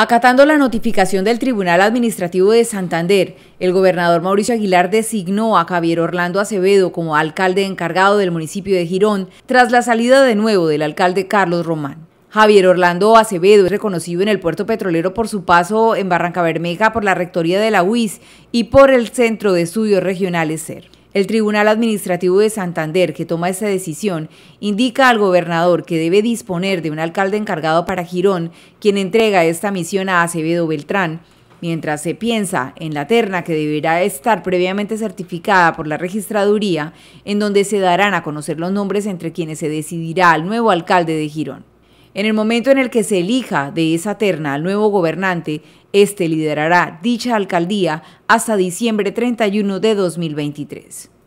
Acatando la notificación del Tribunal Administrativo de Santander, el gobernador Mauricio Aguilar designó a Javier Orlando Acevedo como alcalde encargado del municipio de Girón tras la salida de nuevo del alcalde Carlos Román. Javier Orlando Acevedo es reconocido en el puerto petrolero por su paso en Barranca Bermeja por la rectoría de la UIS y por el Centro de Estudios Regionales CER. El Tribunal Administrativo de Santander, que toma esta decisión, indica al gobernador que debe disponer de un alcalde encargado para Girón, quien entrega esta misión a Acevedo Beltrán, Mientras se piensa en la terna que deberá estar previamente certificada por la registraduría, en donde se darán a conocer los nombres entre quienes se decidirá al nuevo alcalde de Girón. En el momento en el que se elija de esa terna al nuevo gobernante, este liderará dicha alcaldía hasta diciembre 31 de 2023.